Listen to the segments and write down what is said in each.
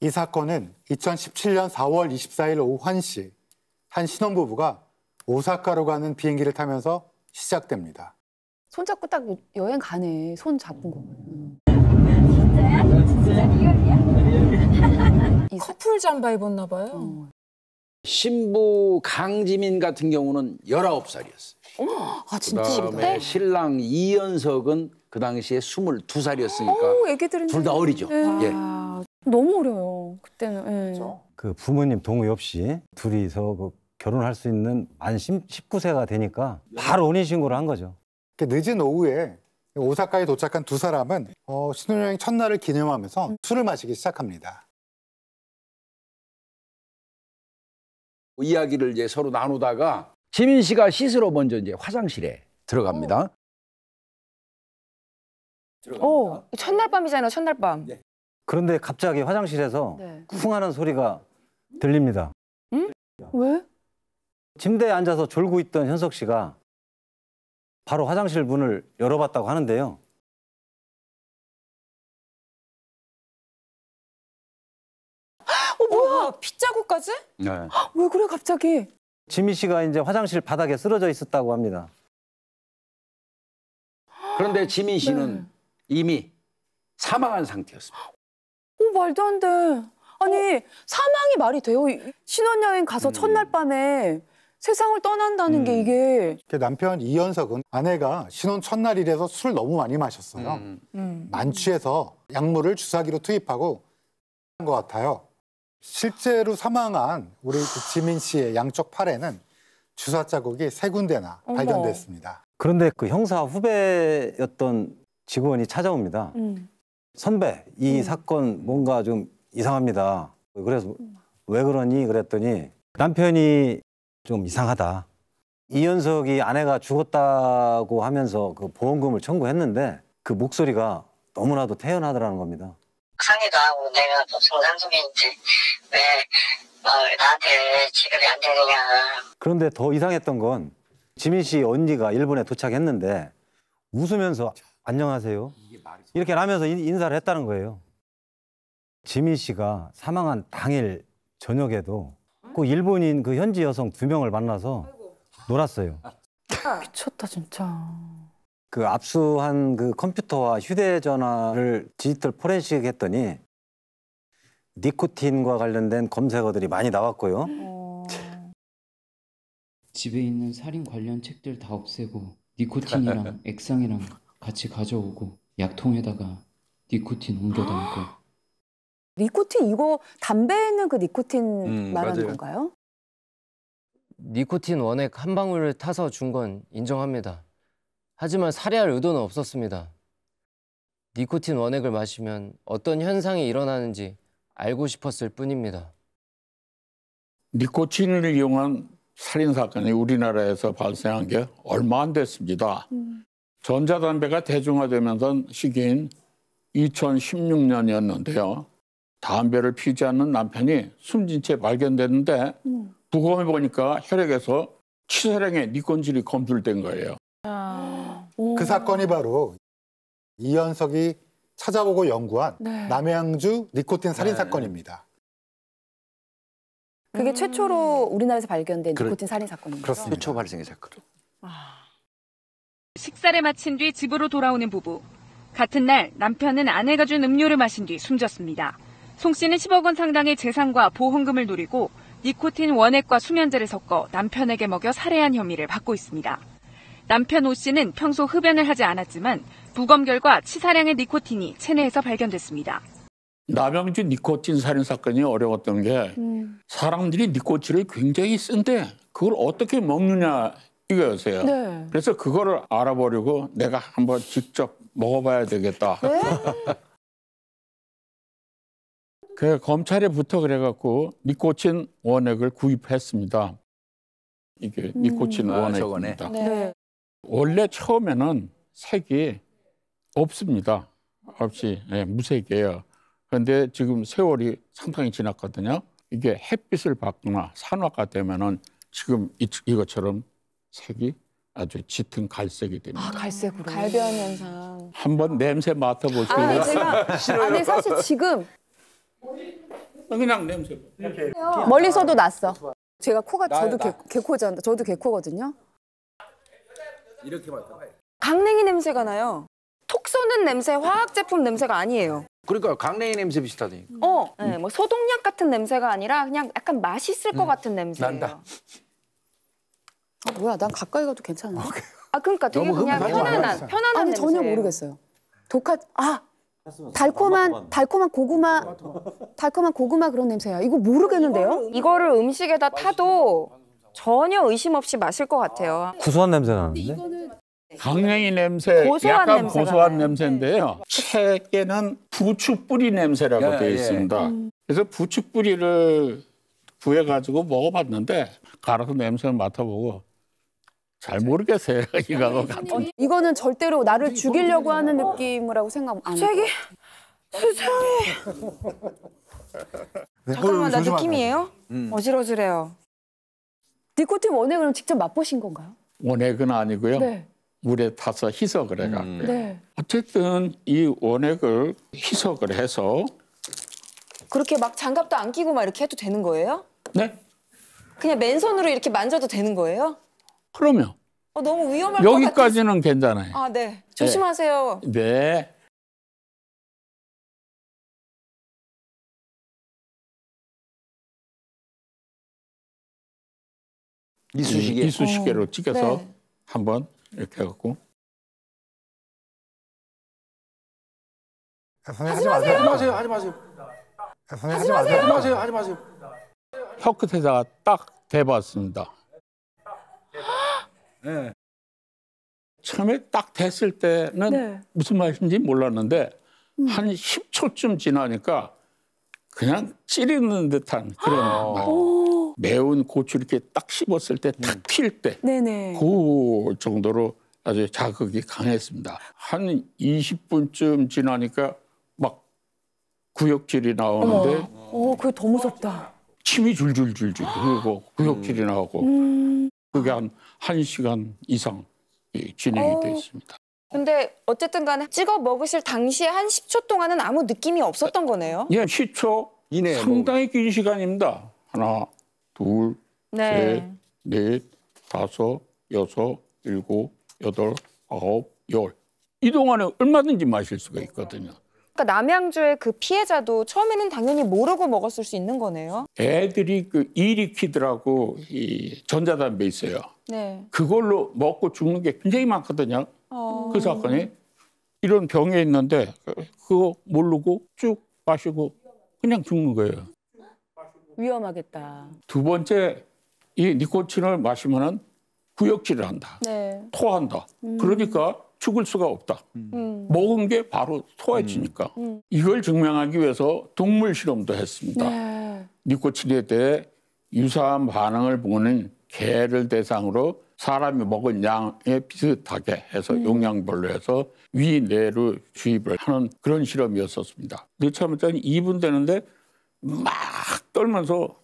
이 사건은 2017년 4월 24일 오후 1시 한 신혼부부가 오사카로 가는 비행기를 타면서 시작됩니다. 손잡고 딱 여행 가네. 손 잡은 거. 이 커플 잠바 입었나 봐요. 어. 신부 강지민 같은 경우는 19살이었어요. 어머, 아 진짜 그다 네. 신랑 이연석은 그 당시에 22살이었으니까 둘 다 어리죠. 네. 예. 아, 너무 어려요. 그때는. 예. 그렇죠? 그 부모님 동의 없이 둘이서 그 결혼할 수 있는 만 19세가 되니까 바로 혼인 신고를 한 거죠. 그 늦은 오후에 오사카에 도착한 두 사람은 어, 신혼여행 첫날을 기념하면서 음. 술을 마시기 시작합니다. 이야기를 이제 서로 나누다가 지민 씨가 씻으러 먼저 이제 화장실에 들어갑니다. 어. 들어갑니다. 오, 어, 첫날 밤이잖아요. 첫날 밤. 네. 그런데 갑자기 화장실에서 네. 쿵하는 소리가 들립니다. 응? 왜? 침대에 앉아서 졸고 있던 현석 씨가 바로 화장실 문을 열어봤다고 하는데요. 어, 뭐야? 어, 핏자국까지? 네. 왜 그래, 갑자기? 지미 씨가 이제 화장실 바닥에 쓰러져 있었다고 합니다. 그런데 지민 씨는 네. 이미 사망한 상태였습니다. 말도 안 돼. 아니 어? 사망이 말이 돼요. 신혼여행 가서 음. 첫날 밤에 세상을 떠난다는 음. 게 이게. 그 남편 이현석은 아내가 신혼 첫날이라서 술 너무 많이 마셨어요. 음. 음. 만취해서 약물을 주사기로 투입하고 한 것 같아요. 실제로 사망한 우리 그 지민 씨의 양쪽 팔에는 주사 자국이 세 군데나 어머. 발견됐습니다. 그런데 그 형사 후배였던 직원이 찾아옵니다. 음. 선배 이 음. 사건 뭔가 좀 이상합니다. 그래서 음. 왜 그러니 그랬더니 남편이 좀 이상하다. 이연석이 아내가 죽었다고 하면서 그 보험금을 청구했는데 그 목소리가 너무나도 태연하더라는 겁니다. 상해가 오내면 중상 중에 이왜 어, 나한테 지급이 안 되느냐. 그런데 더 이상했던 건 지민 씨 언니가 일본에 도착했는데 웃으면서 안녕하세요. 이렇게 하면서 인사를 했다는 거예요. 지민 씨가 사망한 당일 저녁에도 그 일본인 그 현지 여성 두 명을 만나서 놀았어요. 아, 아, 미쳤다 진짜. 그 압수한 그 컴퓨터와 휴대전화를 디지털 포렌식 했더니 니코틴과 관련된 검색어들이 많이 나왔고요. 음. 집에 있는 살인 관련 책들 다 없애고 니코틴이랑 액상이랑 같이 가져오고 약통에다가 니코틴 옮겨 담고. 니코틴 이거 담배에 있는 그 니코틴 음, 말하는 맞아요. 건가요? 니코틴 원액 한 방울을 타서 준 건 인정합니다. 하지만 살해할 의도는 없었습니다. 니코틴 원액을 마시면 어떤 현상이 일어나는지 알고 싶었을 뿐입니다. 니코틴을 이용한 살인 사건이 우리나라에서 발생한 게 얼마 안 됐습니다. 음. 전자담배가 대중화되면서 시기인 2016년이었는데요. 담배를 피지 않는 남편이 숨진 채 발견됐는데 부검해 보니까 혈액에서 치사량의 니콘질이 검출된 거예요. 아. 그 사건이 바로 이현석이 찾아보고 연구한 네. 남양주 니코틴 살인 네. 사건입니다. 그게 음. 최초로 우리나라에서 발견된 그래. 니코틴 살인 사건입니다. 그렇습니다. 최초 발생의 사건. 아. 식사를 마친 뒤 집으로 돌아오는 부부. 같은 날 남편은 아내가 준 음료를 마신 뒤 숨졌습니다. 송 씨는 10억 원 상당의 재산과 보험금을 노리고 니코틴 원액과 수면제를 섞어 남편에게 먹여 살해한 혐의를 받고 있습니다. 남편 오 씨는 평소 흡연을 하지 않았지만 부검 결과 치사량의 니코틴이 체내에서 발견됐습니다. 남양주 니코틴 살인 사건이 어려웠던 게 음. 사람들이 니코틴을 굉장히 쓴데 그걸 어떻게 먹느냐 이거였어요. 네. 그래서 그거를 알아보려고 내가 한번 직접 먹어봐야 되겠다. 네? 그 검찰에 붙어 그래갖고 니코친 원액을 구입했습니다. 이게 음. 니코친 아, 원액입니다. 네. 원래 처음에는 색이 없습니다. 없이 네, 무색이에요. 그런데 지금 세월이 상당히 지났거든요. 이게 햇빛을 받거나 산화가 되면은 지금 이, 이것처럼 색이 아주 짙은 갈색이 됩니다. 아, 갈색으로. 갈변 현상. 한번 냄새 맡아보세요. 아 제가, 아니 사실 지금 아, 그냥 냄새. 멀리서도 났어. 제가 코가 나 저도 개, 코잖아 저도 개코거든요. 이렇게 맡아 강냉이 냄새가 나요. 톡 쏘는 냄새, 화학 제품 냄새가 아니에요. 그러니까 강냉이 냄새 비슷하니. 어, 네, 뭐 소독약 같은 냄새가 아니라 그냥 약간 맛있을 음. 것 같은 냄새. 난다. 뭐야, 난 가까이 가도 괜찮아. 아, 그러니까 되게 그냥 편안한, 편안한 아니, 냄새. 전혀 모르겠어요. 독하 아! 달콤한 달콤한 고구마 달콤한 고구마 그런 냄새야. 이거 모르겠는데요? 이거를 음식에다 타도 전혀 의심 없이 마실 것 같아요. 아, 네. 구수한 냄새 나는데? 강냉이 냄새, 고소한 약간 냄새가 고소한 나요. 냄새인데요. 네. 책에는 부추 뿌리 냄새라고 예, 되어 예. 있습니다. 예. 그래서 부추 뿌리를 구해가지고 먹어봤는데 갈아서 냄새를 맡아보고 잘 모르겠어요. 이거하고 같은. 어, 이거는 절대로 나를 죽이려고 하는 어, 느낌이라고 생각 안해 세상에. 잠깐만 나 느낌이에요? 음. 어지러지래요. 니코틴 원액을 직접 맛보신 건가요? 원액은 아니고요. 네. 물에 타서 희석을 해갖고요. 음. 네. 어쨌든 이 원액을 희석을 해서 그렇게 막 장갑도 안 끼고 막 이렇게 해도 되는 거예요? 네. 그냥 맨손으로 이렇게 만져도 되는 거예요? 그럼요 어, 너무 위험할 여기까지는 괜찮아요. 아, 네. 조심하세요. 네. 네. 이쑤시개. 이쑤시개로 찍어서 네. 한번 이렇게 해갖고. 하지 마세요. 하지 마세요. 하지 마세요. 하지 마세요. 하지 마세요. 혀 끝에다가 딱 대봤습니다. 네. 처음에 딱 됐을 때는 네. 무슨 맛인지 몰랐는데 음. 한 10초쯤 지나니까 그냥 찌르는 듯한 그런 맛. 아. 매운 고추 이렇게 딱 씹었을 때탁 튈때그 음. 정도로 아주 자극이 강했습니다. 한 20분쯤 지나니까 막 구역질이 나오는데 어, 그게 더 무섭다. 침이 줄줄줄줄 흐르고 구역질이 나오고 음. 그게 한 1시간 이상 예, 진행이 되 어. 있습니다. 근데 어쨌든 간에 찍어 먹으실 당시에 한 10초 동안은 아무 느낌이 없었던 거네요? 예, 10초 이내 상당히 긴 시간입니다. 하나, 둘, 네. 셋, 넷, 다섯, 여섯, 일곱, 여덟, 아홉, 열. 이 동안에 얼마든지 마실 수가 있거든요. 그러니까 남양주의 그 피해자도 처음에는 당연히 모르고 먹었을 수 있는 거네요. 애들이 그 이리퀴드라고 이 전자담배 있어요. 네. 그걸로 먹고 죽는 게 굉장히 많거든요. 어... 그 사건이 이런 병에 있는데 그거 모르고 쭉 마시고 그냥 죽는 거예요. 위험하겠다. 두 번째 이 니코틴을 마시면은 구역질을 한다. 네. 토한다. 음... 그러니까 죽을 수가 없다. 음. 음. 먹은 게 바로 소화해지니까. 음. 음. 이걸 증명하기 위해서 동물 실험도 했습니다. 네. 니코치리에 대해 유사한 반응을 보는 개를 대상으로 사람이 먹은 양에 비슷하게 해서 음. 용량별로 해서 위내로 주입을 하는 그런 실험이었었습니다. 늦잠을 이분 되는데 막 떨면서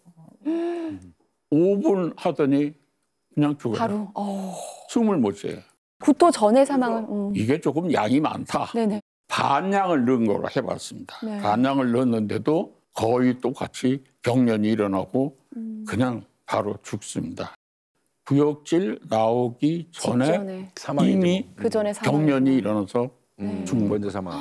음. 5분 하더니 그냥 죽어요. 바로? 오. 어. 숨을 못 쉬어요. 구토 전에 사망을 음. 이게 조금 양이 많다. 네네. 반량을 넣은 걸로 해봤습니다. 네. 반량을 넣었는데도 거의 똑같이 경련이 일어나고 음. 그냥 바로 죽습니다. 구역질 나오기 전에 사망이 이미 그 경련이 일어나서 네. 죽은 음, 먼저 사망.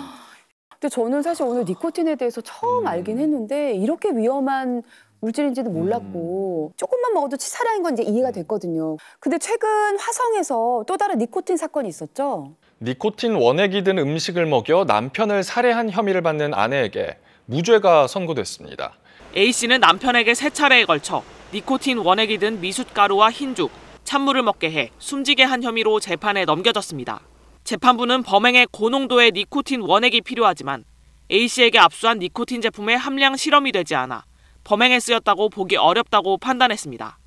근데 저는 사실 오늘 니코틴에 대해서 처음 음. 알긴 했는데 이렇게 위험한 물질인지도 음. 몰랐고 음. 조금만 먹어도 치사량인 건 이제 이해가 음. 됐거든요. 근데 최근 화성에서 또 다른 니코틴 사건이 있었죠? 니코틴 원액이 든 음식을 먹여 남편을 살해한 혐의를 받는 아내에게 무죄가 선고됐습니다. A씨는 남편에게 세 차례에 걸쳐 니코틴 원액이 든 미숫가루와 흰죽, 찬물을 먹게 해 숨지게 한 혐의로 재판에 넘겨졌습니다. 재판부는 범행에 고농도의 니코틴 원액이 필요하지만 A씨에게 압수한 니코틴 제품의 함량 실험이 되지 않아 범행에 쓰였다고 보기 어렵다고 판단했습니다.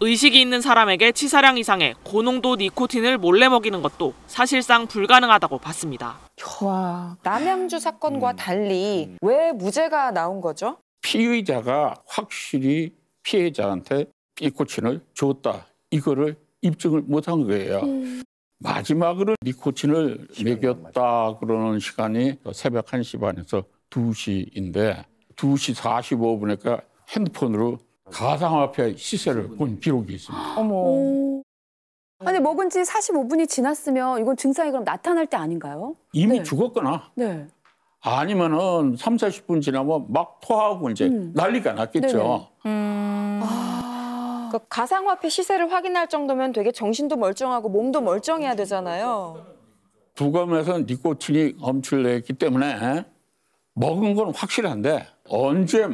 의식이 있는 사람에게 치사량 이상의 고농도 니코틴을 몰래 먹이는 것도 사실상 불가능하다고 봤습니다. 와, 남양주 사건과 달리 왜 무죄가 나온 거죠? 피의자가 확실히 피해자한테 니코틴을 줬다. 이거를 입증을 못한 거예요. 음. 마지막으로 니코틴을 먹였다 그러는 시간이 새벽 1시 반에서 2시인데 2시 45분에 핸드폰으로 가상화폐 시세를 본 기록이 있습니다. 어머. 아니 먹은 지 45분이 지났으면 이건 증상이 그럼 나타날 때 아닌가요? 이미 네. 죽었거나 네. 아니면은 3, 40분 지나면 막 토하고 이제 음. 난리가 났겠죠. 음... 아... 그 가상화폐 시세를 확인할 정도면 되게 정신도 멀쩡하고 몸도 멀쩡해야 되잖아요. 두검에서 니코틴이 검출되기 때문에 먹은 건 확실한데 언제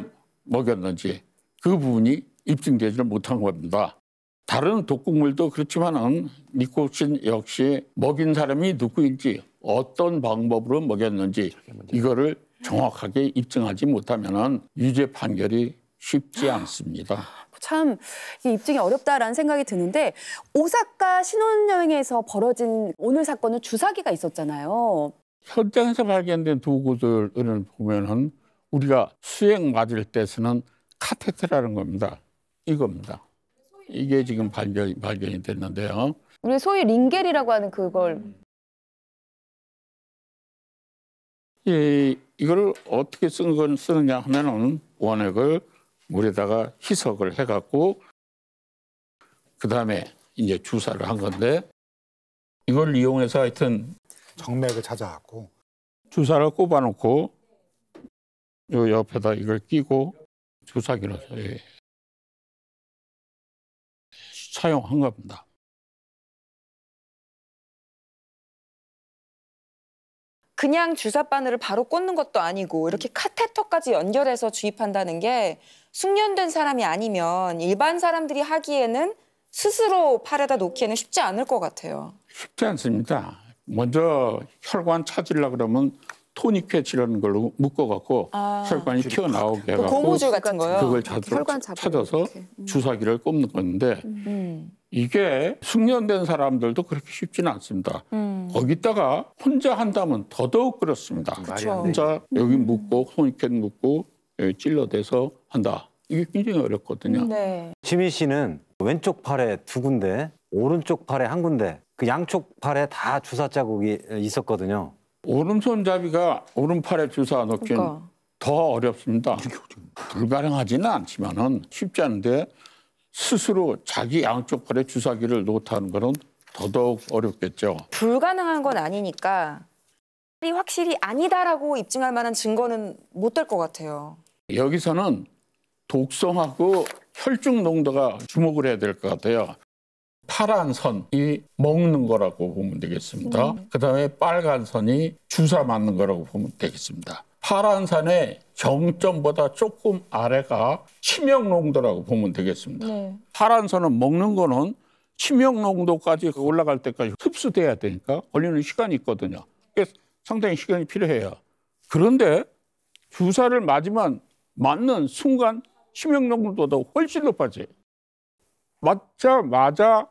먹였는지 그 부분이 입증되지를 못한 겁니다. 다른 독극물도 그렇지만은 니코틴 역시 먹인 사람이 누구인지 어떤 방법으로 먹였는지 이거를 정확하게 입증하지 못하면은 유죄 판결이 쉽지 않습니다. 아, 참 입증이 어렵다라는 생각이 드는데 오사카 신혼여행에서 벌어진 오늘 사건은 주사기가 있었잖아요. 현장에서 발견된 도구들을 보면은 우리가 수액 맞을 때쓰는 카테트라는 겁니다. 이겁니다. 이게 지금 발견, 발견이 됐는데요. 우리 소위 링겔이라고 하는 그걸 예, 이걸 어떻게 쓰건 쓰느냐 하면은 원액을 물에다가 희석을 해갖고 그 다음에 이제 주사를 한 건데 이걸 이용해서 하여튼 정맥을 찾아갖고 주사를 꼽아놓고 요 옆에다 이걸 끼고 주사기로 예. 사용한 겁니다. 그냥 주사 바늘을 바로 꽂는 것도 아니고 이렇게 카테터까지 연결해서 주입한다는 게 숙련된 사람이 아니면 일반 사람들이 하기에는 스스로 팔에다 놓기에는 쉽지 않을 것 같아요. 쉽지 않습니다. 먼저 혈관 찾으려 고 그러면 토닉 패치라는 걸로 묶어갖고 아. 혈관이 튀어나오게 그 해갖고 고무줄 같은 거요. 그걸 아, 혈관 찾아서 이 음. 주사기를 꼽는 건데 음. 음. 이게 숙련된 사람들도 그렇게 쉽지는 않습니다. 음. 거기다가 혼자 한다면 더더욱 그렇습니다. 그쵸. 혼자 여기 음. 묶고 토닉켓 묶고 찔러대서 한다. 이게 굉장히 어렵거든요. 네. 지민 씨는 왼쪽 팔에 두 군데, 오른쪽 팔에 한 군데, 그 양쪽 팔에 다 주사 자국이 있었거든요. 오른손잡이가 오른팔에 주사 넣기는 그러니까. 더 어렵습니다. 불가능하지는 않지만은 쉽지 않은데 스스로 자기 양쪽 팔에 주사기를 놓다는 것은 더더욱 어렵겠죠. 불가능한 건 아니니까 확실히 아니다라고 입증할 만한 증거는 못 될 것 같아요. 여기서는 독성하고 혈중 농도가 주목을 해야 될 것 같아요. 파란 선이 먹는 거라고 보면 되겠습니다. 음. 그다음에 빨간 선이 주사 맞는 거라고 보면 되겠습니다. 파란 선의 정점보다 조금 아래가 치명 농도라고 보면 되겠습니다. 네. 파란 선은 먹는 거는 치명 농도까지 올라갈 때까지 흡수돼야 되니까 걸리는 시간이 있거든요. 그래서 상당히 시간이 필요해요. 그런데 주사를 맞으면 맞는 순간 치명 농도도 훨씬 높아지. 맞자마자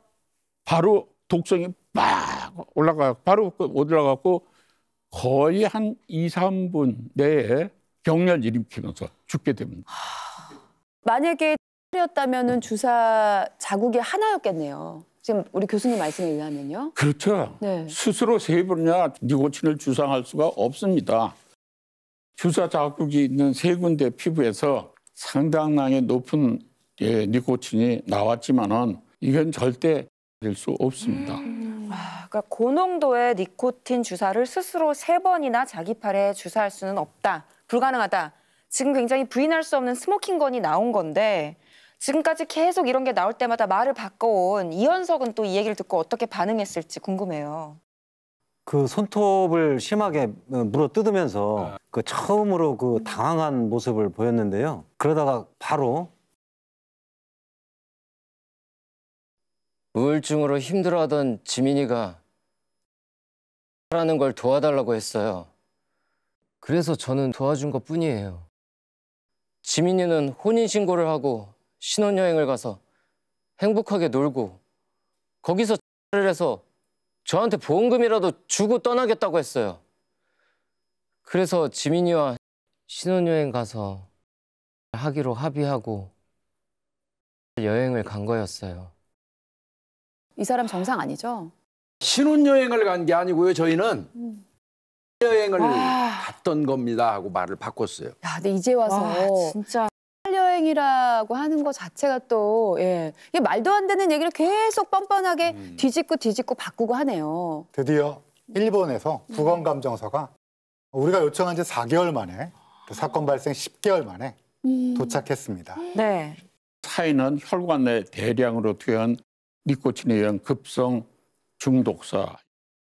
바로 독성이 막 올라가 바로 그 올라가고 거의 한 2, 3분 내에 경련 일으키면서 죽게 됩니다. 만약에 이었다면 주사 자국이 하나였겠네요. 지금 우리 교수님 말씀에 의하면요. 그렇죠. 네. 스스로 세분이나 니코틴을 주사할 수가 없습니다. 주사 자국이 있는 세 군데 피부에서 상당량의 높은 예, 니코틴이 나왔지만은 이건 절대 될수 없습니다. 음. 와, 아, 그러니까 고농도의 니코틴 주사를 스스로 세 번이나 자기 팔에 주사할 수는 없다. 불가능하다. 지금 굉장히 부인할 수 없는 스모킹건이 나온 건데 지금까지 계속 이런 게 나올 때마다 말을 바꿔온 이현석은 또 이 얘기를 듣고 어떻게 반응했을지 궁금해요. 그 손톱을 심하게 어, 물어 뜯으면서 네. 그 처음으로 그 당황한 모습을 보였는데요. 그러다가 바로 우울증으로 힘들어하던 지민이가 하라는 걸 도와달라고 했어요. 그래서 저는 도와준 것 뿐이에요. 지민이는 혼인신고를 하고 신혼여행을 가서 행복하게 놀고 거기서 차를 해서 저한테 보험금이라도 주고 떠나겠다고 했어요. 그래서 지민이와 신혼여행 가서 하기로 합의하고 여행을 간 거였어요. 이 사람 정상 아니죠? 신혼여행을 간 게 아니고요. 저희는 음. 여행을 와. 갔던 겁니다 하고 말을 바꿨어요. 야, 근데 이제 와서 와, 진짜 여행이라고 하는 것 자체가 또 예. 이게 말도 안 되는 얘기를 계속 뻔뻔하게 음. 뒤집고 뒤집고 바꾸고 하네요. 드디어 음. 일본에서 부검감정서가 우리가 요청한 지 4개월 만에 그 사건 발생 10개월 만에 음. 도착했습니다. 네. 사인은 혈관 내 대량으로 투여한 니코틴에 의한 급성 중독사,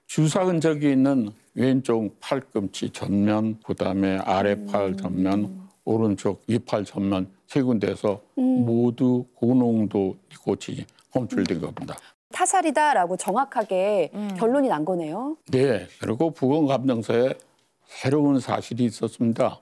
주사 근적이 있는 왼쪽 팔꿈치 전면, 그다음에 아래팔 음. 전면, 오른쪽 이 팔 전면 세 군데에서 음. 모두 고농도 니코틴이 검출된 겁니다. 타살이다라고 정확하게 음. 결론이 난 거네요. 네, 그리고 부검감정서에 새로운 사실이 있었습니다.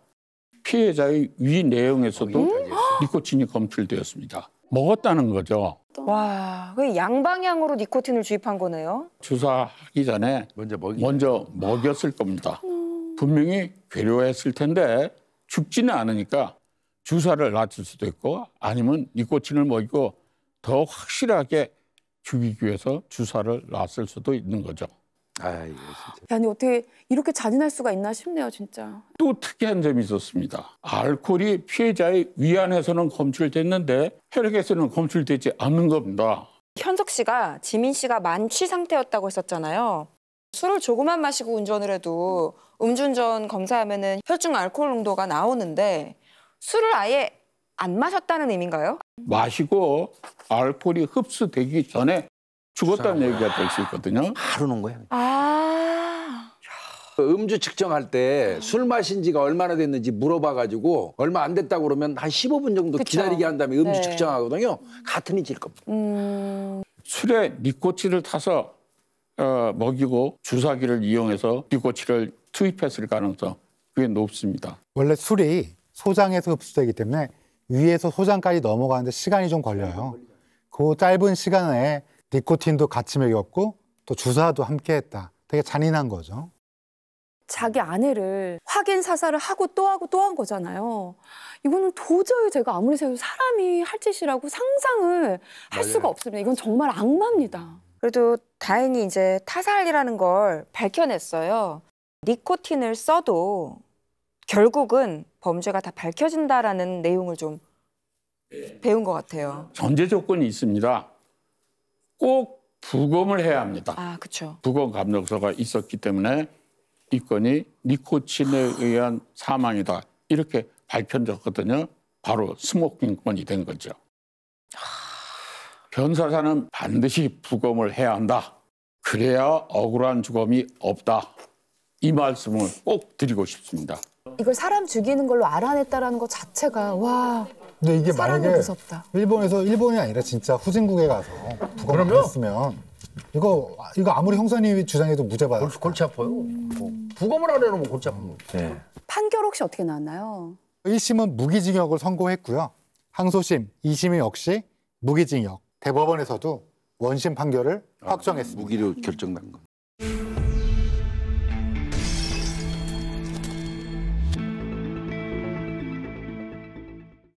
피해자의 위 내용에서도 음? 니코틴이 검출되었습니다. 먹었다는 거죠. 와, 그 양방향으로 니코틴을 주입한 거네요. 주사하기 전에 먼저, 먹이... 먼저 먹였을 겁니다. 음. 분명히 괴로워했을 텐데 죽지는 않으니까 주사를 놨을 수도 있고 아니면 니코틴을 먹이고 더 확실하게 죽이기 위해서 주사를 놨을 수도 있는 거죠. 아, 예, 진짜. 아니 어떻게 이렇게 잔인할 수가 있나 싶네요, 진짜. 또 특이한 점이 있었습니다. 알코올이 피해자의 위안에서는 검출됐는데 혈액에서는 검출되지 않는 겁니다. 현석 씨가 지민 씨가 만취 상태였다고 했었잖아요. 술을 조금만 마시고 운전을 해도 음주운전 검사하면은 혈중 알코올 농도가 나오는데 술을 아예 안 마셨다는 의미인가요? 마시고 알코올이 흡수되기 전에 죽었다는 얘기가 될 수 있거든요. 하루는 거예요. 아. 음주 측정할 때 술 마신 지가 얼마나 됐는지 물어봐가지고 얼마 안 됐다고 그러면 한 15분 정도 그쵸? 기다리게 한 다음에 음주 네. 측정하거든요. 같은 인질 겁니다. 음... 술에 니코치를 타서 어, 먹이고 주사기를 이용해서 니코치를 투입했을 가능성 그게 높습니다. 원래 술이 소장에서 흡수되기 때문에 위에서 소장까지 넘어가는데 시간이 좀 걸려요. 그 짧은 시간에 니코틴도 같이 먹였고 또 주사도 함께 했다. 되게 잔인한 거죠. 자기 아내를 확인 사살을 하고 또 하고 또 한 거잖아요. 이거는 도저히 제가 아무리 생각해도 사람이 할 짓이라고 상상을 할 맞아요. 수가 없습니다. 이건 정말 악마입니다. 그래도 다행히 이제 타살이라는 걸 밝혀냈어요. 니코틴을 써도 결국은 범죄가 다 밝혀진다라는 내용을 좀 네. 배운 것 같아요. 전제 조건이 있습니다. 꼭 부검을 해야 합니다. 아, 그렇죠. 부검 감독서가 있었기 때문에 이 건이 니코틴에 의한 사망이다. 이렇게 밝혀졌거든요. 바로 스모킹 건이 된 거죠. 변사사는 반드시 부검을 해야 한다. 그래야 억울한 죽음이 없다. 이 말씀을 꼭 드리고 싶습니다. 이걸 사람 죽이는 걸로 알아냈다라는 것 자체가 와 근데 이게 만약에 무섭다. 일본에서 일본이 아니라 진짜 후진국에 가서 부검을 그러 했으면 이거 이거 아무리 형사님이 주장해도 무죄 받아. 골치, 골치 아파요. 뭐. 부검을 하려놓으면 골치 아픈 거. 네. 판결 혹시 어떻게 나왔나요? 1심은 무기징역을 선고했고요. 항소심, 2심이 역시 무기징역. 대법원에서도 원심 판결을 아, 확정했습니다. 아, 무기로 결정난 거.